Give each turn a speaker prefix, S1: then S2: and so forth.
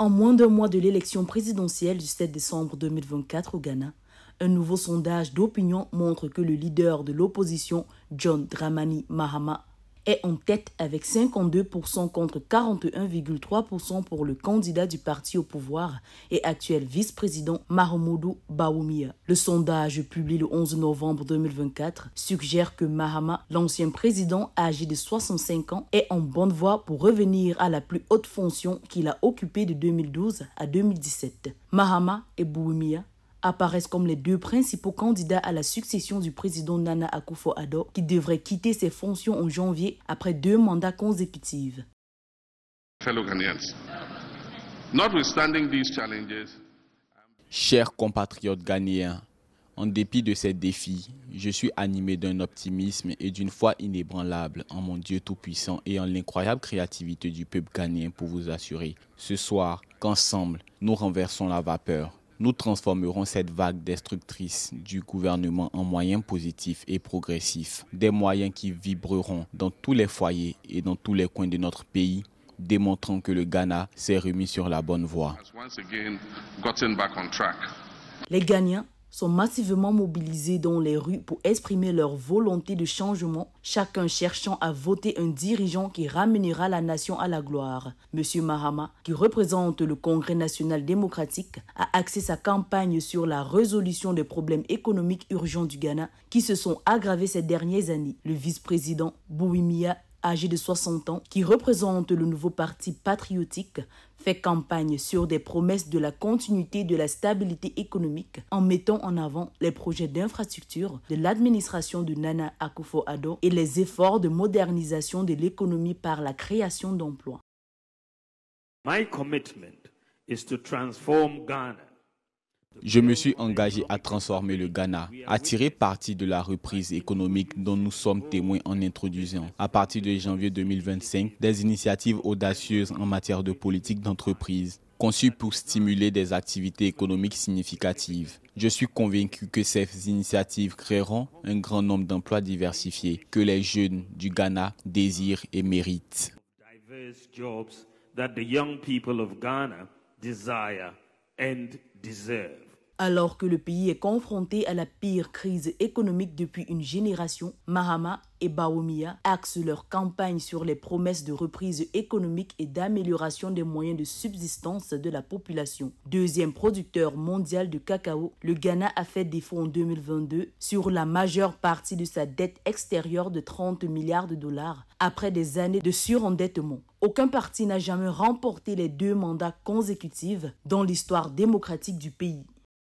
S1: En moins d'un mois de l'élection présidentielle du 7 décembre 2024 au Ghana, un nouveau sondage d'opinion montre que le leader de l'opposition, John Dramani Mahama est en tête avec 52% contre 41,3% pour le candidat du parti au pouvoir et actuel vice-président Mahmoudou Baoumia. Le sondage publié le 11 novembre 2024 suggère que Mahama, l'ancien président âgé de 65 ans, est en bonne voie pour revenir à la plus haute fonction qu'il a occupée de 2012 à 2017. Mahama et Boumiya apparaissent comme les deux principaux candidats à la succession du président Nana Akufo-Addo, qui devrait quitter ses fonctions en janvier après deux mandats consécutifs.
S2: Chers compatriotes ghanéens, en dépit de ces défis, je suis animé d'un optimisme et d'une foi inébranlable en mon Dieu Tout-Puissant et en l'incroyable créativité du peuple ghanéen pour vous assurer, ce soir, qu'ensemble, nous renversons la vapeur. Nous transformerons cette vague destructrice du gouvernement en moyens positifs et progressifs, des moyens qui vibreront dans tous les foyers et dans tous les coins de notre pays, démontrant que le Ghana s'est remis sur la bonne voie.
S1: Les Ghanéens sont massivement mobilisés dans les rues pour exprimer leur volonté de changement, chacun cherchant à voter un dirigeant qui ramènera la nation à la gloire. Monsieur Mahama, qui représente le Congrès national démocratique, a axé sa campagne sur la résolution des problèmes économiques urgents du Ghana qui se sont aggravés ces dernières années. Le vice-président Bouimia âgé de 60 ans, qui représente le nouveau parti patriotique, fait campagne sur des promesses de la continuité de la stabilité économique en mettant en avant les projets d'infrastructure de l'administration de Nana Akufo-Addo et les efforts de modernisation de l'économie par la création d'emplois.
S2: My commitment is to transform Ghana je me suis engagé à transformer le Ghana, à tirer parti de la reprise économique dont nous sommes témoins en introduisant, à partir de janvier 2025, des initiatives audacieuses en matière de politique d'entreprise conçues pour stimuler des activités économiques significatives. Je suis convaincu que ces initiatives créeront un grand nombre d'emplois diversifiés que les jeunes du Ghana désirent et méritent.
S1: Alors que le pays est confronté à la pire crise économique depuis une génération, Mahama et Baomia axent leur campagne sur les promesses de reprise économique et d'amélioration des moyens de subsistance de la population. Deuxième producteur mondial de cacao, le Ghana a fait défaut en 2022 sur la majeure partie de sa dette extérieure de 30 milliards de dollars après des années de surendettement. Aucun parti n'a jamais remporté les deux mandats consécutifs dans l'histoire démocratique du pays.